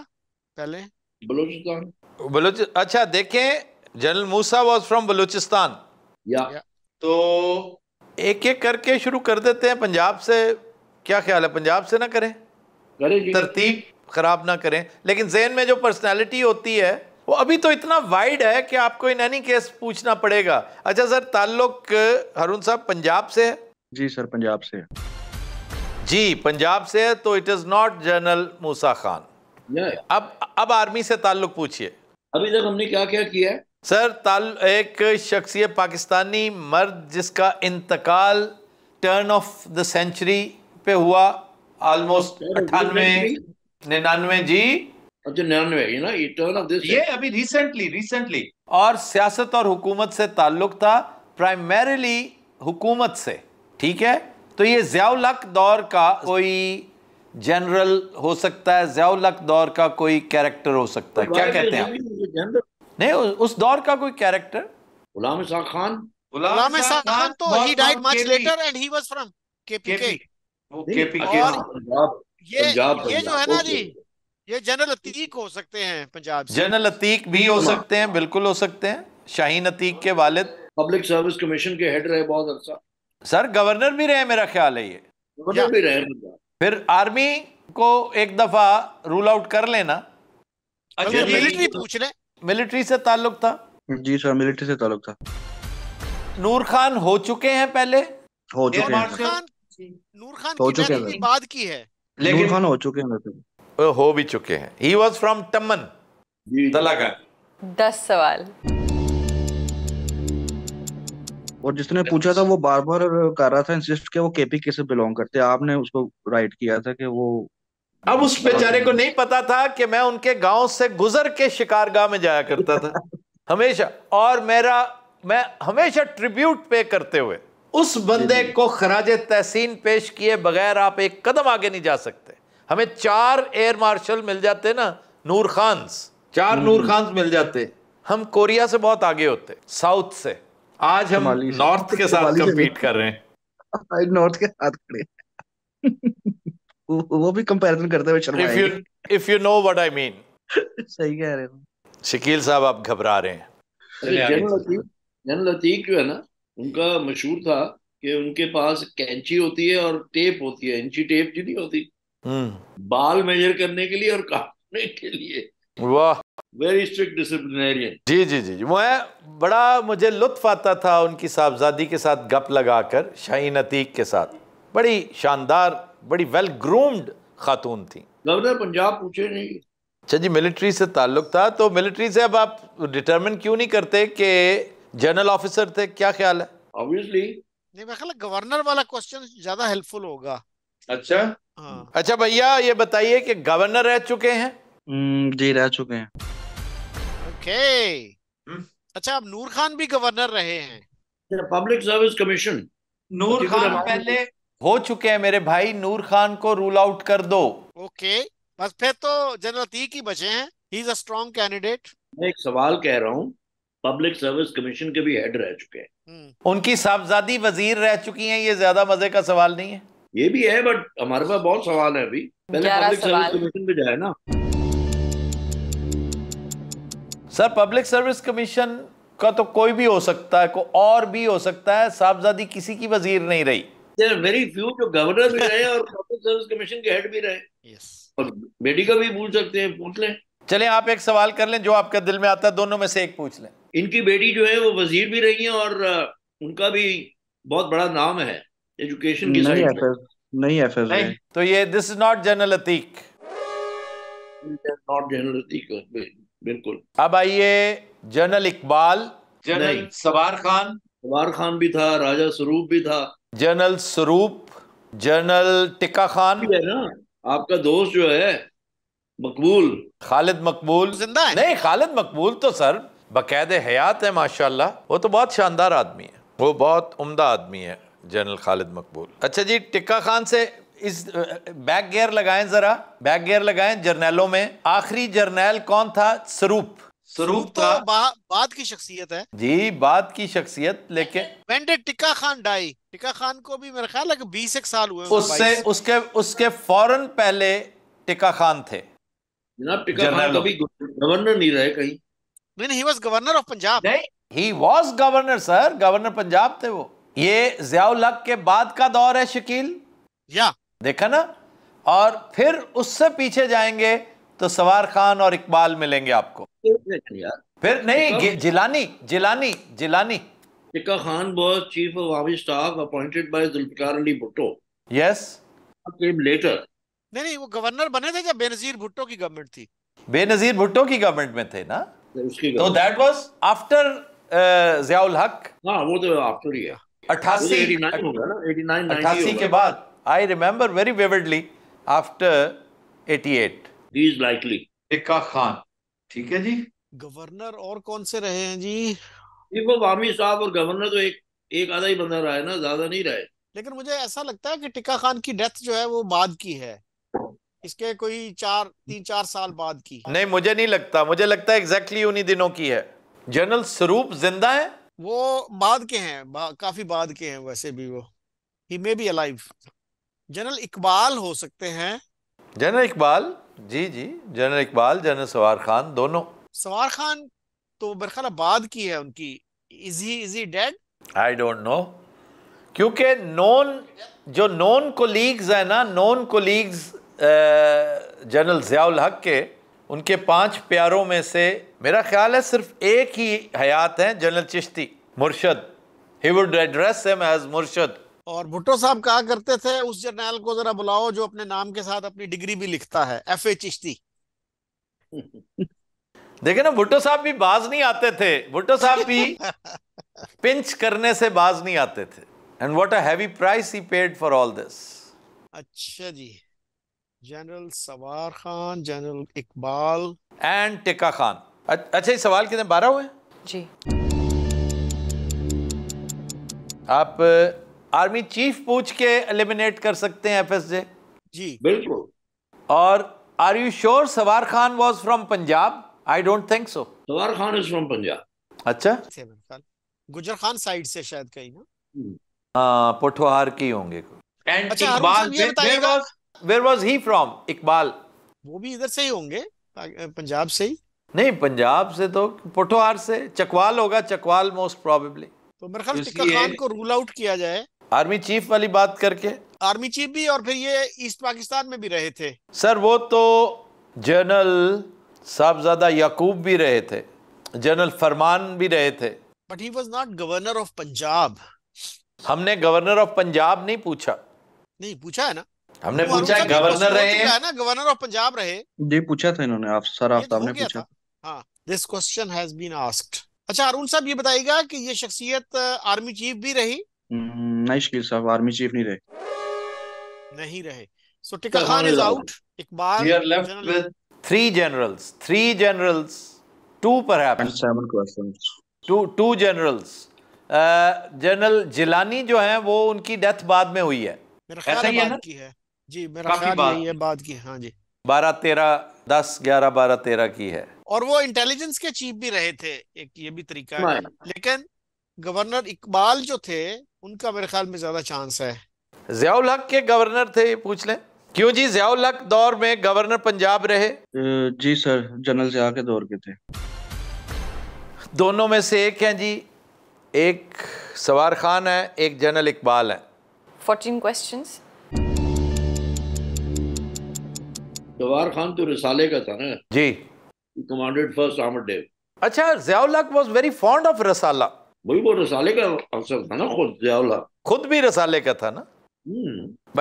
पहले बलोचिस्तान Baloch अच्छा देखें general Musa was from Balochistan या तो एक एक करके शुरू कर देते हैं पंजाब से क्या ख्याल है पंजाब से ना करें करें तरतीब खराब ना करें लेकिन जेन में जो पर्सनैलिटी होती है वो अभी तो इतना वाइड है कि आपको इन एनी केस पूछना पड़ेगा अच्छा सर ताल्लुक हरुण साहब पंजाब से है जी सर पंजाब से है जी पंजाब से है तो it is not general Musa Khan अब अब आर्मी से ताल्लुक पूछिए अभी तक हमने क्या क्या किया सर ताल एक शख्सियत पाकिस्तानी मर्द जिसका इंतकाल टर्न ऑफ द सेंचुरी पे हुआ ऑलमोस्ट अट्ठानवे निन्यानवे जी अच्छा, ये अभी रिसेंटली रिसेंटली और सियासत और हुकूमत से ताल्लुक था प्राइमरीली हुकूमत से ठीक है तो ये जयालक दौर का कोई जनरल हो सकता है जयालक दौर का कोई कैरेक्टर हो सकता है क्या कहते हैं नहीं उस दौर का कोई कैरेक्टर गुलाम शाह खान गुलाम शाह खान तो he died much later and he was from KPK वो केपीके ये ये जो है ना जी ये जनरल अतीक हो सकते हैं पंजाब से जनरल अतीक भी हो सकते हैं बिल्कुल हो सकते हैं शाहीन अतीक के वालिद पब्लिक सर्विस कमीशन के हेड रहे बहुत अच्छा सर गवर्नर भी रहे मेरा ख्याल है ये गवर्नर भी रहे पंजाब फिर आर्मी को एक दफा रूल आउट कर लेना अच्छा मिलिट्री पूछ रहे मिलिट्री से ताल्लुक था जी सर मिलिट्री से ताल्लुक था नूर खान हो चुके हैं पहले हो चुके हैं नूर खान हो चुके हैं बाद की है लेकिन नूर खान हो चुके हैं हो भी चुके हैं ही वॉज फ्रॉम टमन दलागा दस सवाल और जिसने पूछा था वो बार बार कर रहा था इंसिस्ट के वो केपी किसे बिलोंग करते आपने उसको राइट किया था कि वो अब उस बेचारे को नहीं पता था कि मैं उनके गांव से गुजर के शिकारगाह में जाया करता था हमेशा और मेरा मैं हमेशा ट्रिब्यूट पे करते हुए उस बंदे को खराज तहसीन पेश किए बगैर आप एक कदम आगे नहीं जा सकते हमें चार एयर मार्शल मिल जाते ना नूर खान हम्म। चार नूर खान मिल जाते हम कोरिया से बहुत आगे होते साउथ से आज हम नॉर्थ के साथ कंपीट कर रहे हैं नॉर्थ के साथ खड़े वो भी कंपैरिजन करते हुए Sharma if you if you know what I mean सही कह रहे हो शकील साहब आप घबरा रहे हैं जनरल अतीक जो है ना उनका मशहूर था कि उनके पास कैंची होती है और टेप होती है इंची टेप जी नहीं होती हम्म। बाल मेजर करने के लिए और काटने के लिए वाह वेरी स्ट्रिक्ट डिसिप्लिनेरियन जी जी जी मैं बड़ा मुझे लुत्फ आता था उनकी साहबजादी के साथ गप लगाकर शाहीन अतीक के साथ बड़ी शानदार बड़ी वेल ग्रूम्ड खातून थी गवर्नर पंजाब पूछे नहीं अच्छा जी मिलिट्री से ताल्लुक था तो मिलिट्री से अब आप डिटरमिन क्यों नहीं करते कि जनरल ऑफिसर थे क्या ख्याल है ऑब्वियसली नहीं मैं गवर्नर वाला क्वेश्चन ज्यादा हेल्पफुल होगा अच्छा हाँ। अच्छा भैया ये बताइए कि गवर्नर रह चुके हैं हम्म, जी रह चुके हैं ओके hmm. अच्छा आप नूर खान भी गवर्नर रहे हैं पब्लिक सर्विस कमीशन नूर तो खान पहले हो चुके हैं मेरे भाई नूर खान को रूल आउट कर दो ओके बस फिर तो जनरल तीक ही बचे हैं he is a strong candidate मैं एक सवाल कह रहा हूँ पब्लिक सर्विस कमीशन के भी हेड रह चुके हैं hmm। उनकी साहबजादी वजीर रह चुकी हैं ये ज्यादा मजे का सवाल नहीं है ये भी है बट हमारे पास बहुत सवाल है अभी पहले पब्लिक सर्विस कमीशन पे जाए ना सर पब्लिक सर्विस कमीशन का तो कोई भी हो सकता है को और भी हो सकता है साहबजादी किसी की वजीर नहीं रही वेरी फ्यू जो गवर्नर भी रहे और पब्लिक सर्विस कमीशन के हेड भी रहे yes. और बेटी का भी पूछ सकते हैं पूछ लें चले आप एक सवाल कर लें जो आपके दिल में आता है दोनों में से एक पूछ लें इनकी बेटी जो है वो वजीर भी रही है और उनका भी बहुत बड़ा नाम है एजुकेशन की नहीं एफ एस नहीं एफ एस तो ये this is not general Ateeq not general Ateeq बिल्कुल अब आइए जनरल इकबाल जनरल सवार खान सवार खान भी था राजा स्वरूप भी था जनरल स्वरूप जनरल टिका खान है ना आपका दोस्त जो है मकबूल खालिद मकबूल जिंदा है नहीं खालिद मकबूल तो सर बकायद हयात है माशाल्लाह वो तो बहुत शानदार आदमी है वो बहुत उम्दा आदमी है जनरल खालिद मकबूल अच्छा जी टिक्का खान से इस बैक गेयर लगाएं जरा बैक गेयर लगाएं जर्नैलों में आखिरी जर्नैल कौन था स्वरूप स्वरूप तो बा, तो- बाद की शख्सियत है जी बाद की शख्सियत लेकिन वेंडे टिका खान डाई टिका खान को भी मेरा ख्याल है कि एक साल हुए उससे उसके उसके फौरन पहले टिका खान थे जनाब टिक्का खान कभी गवर्नर नहीं रहे कहीं नहीं he was governor of Punjab he was governor sir governor Punjab थे वो ये जियाउल हक के बाद का दौर है शकील या देखा ना और फिर उससे पीछे जाएंगे तो सवार खान और इकबाल मिलेंगे आपको फिर नहीं Jilani Jilani Jilani Tikka Khan was chief of army staff appointed by Zulfikar Ali Bhutto yes Came नहीं नहीं वो गवर्नर बने थे जब बेनजीर भुट्टो की गवर्नमेंट थी बेनजीर भुट्टो की गवर्नमेंट में थे ना उसकी तो दैट वाज आफ्टर जियाउल हक हां वो तो आफ्टर ही है 88 89 तो होगा ना 89 के बाद I remember very vividly after 88. He is likely. Eka Khan. ठीक है जी गवर्नर और कौन से रहे हैं जी वो वामी साहब और गवर्नर तो एक एक आधा ही बंदा रहा है ना ज्यादा नहीं रहे लेकिन मुझे ऐसा लगता है कि टिका खान की डेथ जो है वो बाद की है इसके कोई चार तीन चार साल बाद की नहीं मुझे नहीं लगता मुझे लगता है एग्जैक्टली exactly उन्हीं दिनों की है जनरल स्वरूप जिंदा है वो बाद के हैं बा, काफी बाद के हैं वैसे भी वो he may be alive general Iqbal हो सकते हैं जनरल इकबाल जी जी जनरल इकबाल जनरल सवार खान दोनों सवार खान तो बरखला बाद की है उनकी is he is he dead I don't know क्योंकि नॉन जो नॉन कोलीग्स है ना नॉन कोलीग्स जनरल ज़ियाउल हक के उनके पांच प्यारों में से मेरा ख्याल है सिर्फ एक ही हयात हैं general Chishti murshad he would address him as murshad और भुट्टो साहब कहा करते थे उस जर्नैल को जरा बुलाओ जो अपने नाम के साथ अपनी डिग्री भी लिखता है एफ ए चिश्ती देखे ना भुट्टो साहब भी बाज नहीं आते थे भुट्टो साहब भी पिंच करने से बाज नहीं आते थे and what heavy price he paid for all this अच्छा जी general Sawar Khan general Iqbal and टिका खान अच्छा ये सवाल कितने बारह हुए जी आप आर्मी चीफ पूछ के एलिमिनेट कर सकते हैं एफएसजे जी बिल्कुल और are you sure Sawar Khan was from Punjab I don't think so Sawar Khan is from Punjab अच्छा गुजर खान साइड से शायद कहीं ना हम्म। हाँ पोठोहार के होंगे एंड अच्छा, Iqbal where was where was he from Iqbal वो भी इधर से ही होंगे पंजाब से ही नहीं पंजाब से तो पोठोहार से चकवाल होगा चकवाल मोस्ट प्रोबेबली तो मेरे ख्याल टिक्का खान को रूल आउट किया जाए आर्मी चीफ वाली बात करके आर्मी चीफ भी और फिर ये ईस्ट पाकिस्तान में भी रहे थे सर वो तो जनरल साहबजादा याकूब भी रहे थे जनरल फरमान भी रहे थे but he was not governor of Punjab हमने गवर्नर ऑफ पंजाब नहीं पूछा नहीं पूछा है ना हमने तो पूछा गवर्नर रहे हैं ना गवर्नर ऑफ पंजाब रहे जी पूछा था इन्होंने आप सर आप तो आपने पूछा हाँ this question has been asked अच्छा अरुण साहब ये बताइएगा कि ये शख्सियत आर्मी चीफ भी रही हम्म, नहीं शकील साहब आर्मी चीफ नहीं रहे नहीं रहे सो टिकर खान इज आउट एक बार we are left with three generals three generals two perhaps and seven questions two two general Jilani uh, जो है वो उनकी डेथ बाद में हुई है ऐसा ही है ना की है जी मेरा ख्याल यही है बाद की हाँ जी बारह तेरह दस ग्यारह बारह तेरह की है और वो इंटेलिजेंस के चीफ भी रहे थे एक ये भी तरीका है लेकिन गवर्नर इकबाल जो थे उनका मेरे ख्याल में ज़्यादा चांस है जियाउल हक के गवर्नर थे पूछ लें क्यों जी जियाउल हक दौर में गवर्नर पंजाब रहे जी सर जनरल जिया के दौर के थे दोनों में से एक हैं जी एक सवार खान है एक जनरल इकबाल है फोर्टीन क्वेश्चन सवार खान तो रिसाले का था ना जी कमांडेड फर्स्ट आर्मड डेव अच्छा Ziaul Haq was very fond of risala वही वो रसाले का अवसर था ना खुद जयाला खुद भी रसाले का था ना but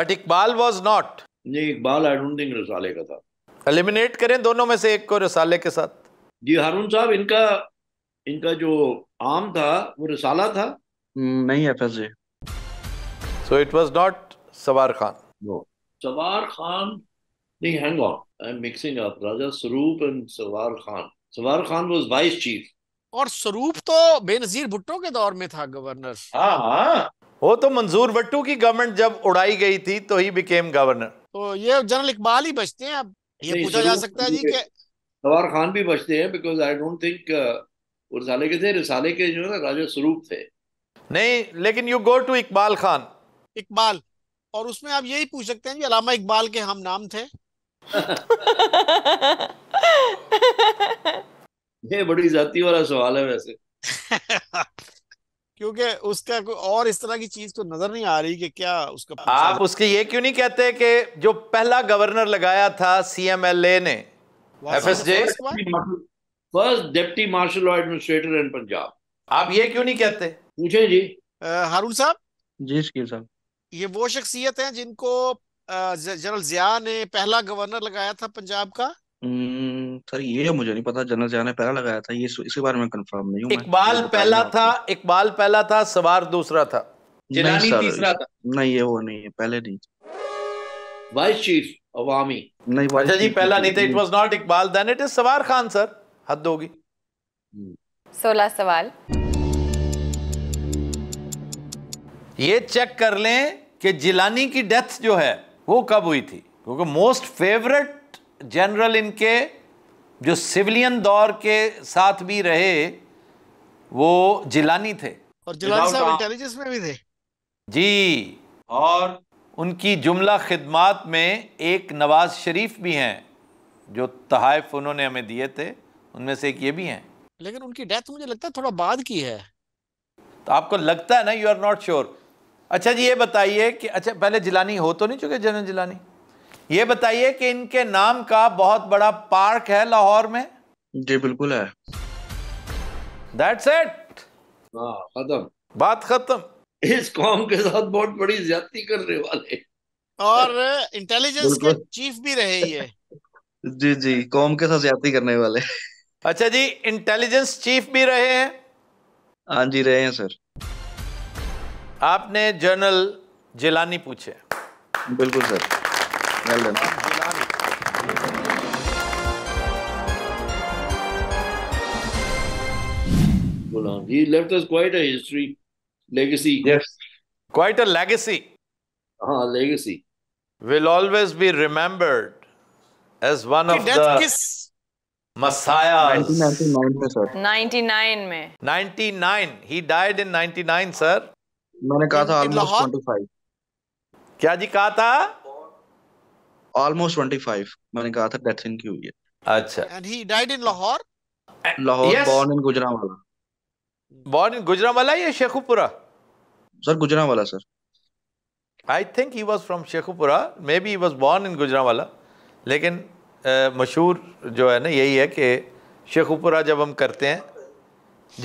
hmm. Iqbal was not नहीं इकबाल आई डोंट थिंक रसाले का था एलिमिनेट करें दोनों में से एक को रसाले के साथ जी हारून साहब इनका इनका जो आम था वो रसाला था हम्म, नहीं है जी so it was not Sawar Khan no Sawar Khan नहीं hang on I am mixing up Raja Swaroop and सवार खान सवार खान वॉज वाइस चीफ और स्वरूप तो बेनजीर भुट्टो के दौर में था गवर्नर हाँ, हाँ। वो तो मंजूर भट्टू की गवर्नमेंट जब उड़ाई गई थी तो ही बिकेम गवर्नर तो ये जनरल इकबाल ही बचते हैं अब ये पूछा जा सकता है जी सवार खान भी बचते हैं बिकॉज आई डोंट थिंक रिसाले के थे रिसाले के जो है राजा स्वरूप थे नहीं लेकिन you go to Iqbal Khan Iqbal और उसमें आप यही पूछ सकते हैं कि अलामा इकबाल के हम नाम थे ये बड़ी जाती वाला सवाल है वैसे क्योंकि उसका कोई और इस तरह की चीज तो नजर नहीं आ रही कि क्या उसका आप उसके ये क्यों नहीं कहते कि जो पहला गवर्नर लगाया था सीएमएलए ने FSJ first deputy martial law administrator in Punjab आप ये क्यों नहीं कहते पूछे जी हारून साहब जी शकील साहब ये वो शख्सियत है जिनको जनरल जिया ने पहला गवर्नर लगाया था पंजाब का hmm, सर ये मुझे नहीं पता जनरल जहा ने पहला लगाया था ये इसके बारे में कंफर्म नहीं हूँ इकबाल पहला था इकबाल पहला था सवार दूसरा था जिनानी तीसरा था नहीं ये वो नहीं है पहले नहीं वाइस चीफ अवामी नहीं अच्छा जी पहला नहीं था it was not Iqbal then it is Sawar Khan sir हद होगी हम्म। सोलह सवाल ये चेक कर लें कि जिलानी की डेथ जो है वो कब हुई थी क्योंकि मोस्ट फेवरेट जनरल इनके जो सिविलियन दौर के साथ भी रहे वो जिलानी थे और जिलानी साहब इंटेलिजेंस में भी थे जी और उनकी जुमला खिदमत में एक नवाज शरीफ भी हैं जो तहफ़ उन्होंने हमें दिए थे उनमें से एक ये भी हैं लेकिन उनकी डेथ मुझे लगता है थोड़ा बाद की है तो आपको लगता है ना यू आर नॉट श्योर अच्छा जी ये बताइए कि अच्छा पहले जिलानी हो तो नहीं चुके जनरल जिलानी ये बताइए कि इनके नाम का बहुत बड़ा पार्क है लाहौर में जी बिल्कुल है हाँ, खत्म बात खत्म इस कॉम के साथ बहुत बड़ी ज्यादा करने वाले और इंटेलिजेंस के चीफ भी रहे ये जी जी कौम के साथ ज्यादा करने वाले अच्छा जी इंटेलिजेंस चीफ भी रहे हैं हाँ जी रहे हैं सर आपने जनरल जिलानी पूछे बिल्कुल sir well done. He left us quite a history, legacy. Yes. Quite a legacy. Ah, Uh, huh legacy. Will always be remembered as one of the kiss. messiahs. 1999 में सर. 99 में. 99. He died in 99 sir. मैंने कहा था almost 25. क्या जी कहा था ऑलमोस्ट ट्वेंटी फाइव मैंने कहा था डेथ इनकी हुई है अच्छा and he died in Lahore Lahore born in Gujranwala born in Gujranwala या Sheikhupura sir Gujranwala sir I think he was from Sheikhupura maybe he was born in Gujranwala लेकिन uh, मशहूर जो है ना यही है कि शेखुपुरा जब हम करते हैं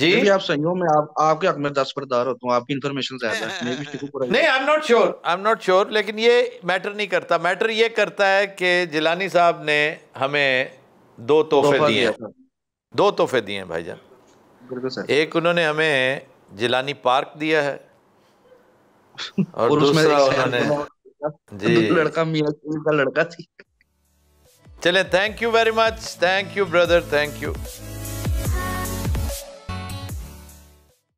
जी भी आप सही हो मैं आप आपके हक में दस पर होता हूँ आपकी इन्फॉर्मेशन ज्यादा है नहीं I am not sure I am not sure लेकिन ये मैटर नहीं करता मैटर ये करता है कि जिलानी साहब ने हमें दो तोहफे दिए दो तोहफे दिए हैं भाई जान एक उन्होंने हमें जिलानी पार्क दिया है और, दूसरा उन्होंने जी लड़का मियां का लड़का थी चले thank you very much thank you brother thank you